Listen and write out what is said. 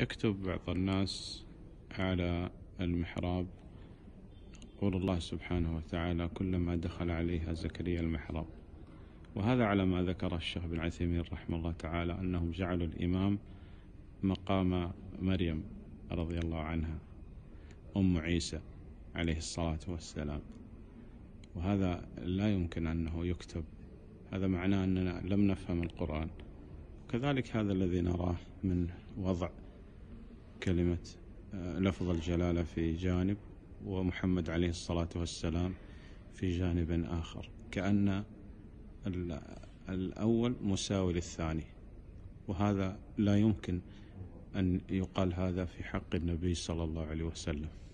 يكتب بعض الناس على المحراب قول الله سبحانه وتعالى كلما دخل عليها زكريا المحراب وهذا على ما ذكر الشيخ بن عثيمين رحمه الله تعالى أنهم جعلوا الإمام مقام مريم رضي الله عنها أم عيسى عليه الصلاة والسلام وهذا لا يمكن أنه يكتب هذا معناه أننا لم نفهم القرآن كذلك هذا الذي نراه من وضع كلمة آه، لفظ الجلالة في جانب ومحمد عليه الصلاة والسلام في جانب آخر كأن الأول مساوي للثاني وهذا لا يمكن أن يقال هذا في حق النبي صلى الله عليه وسلم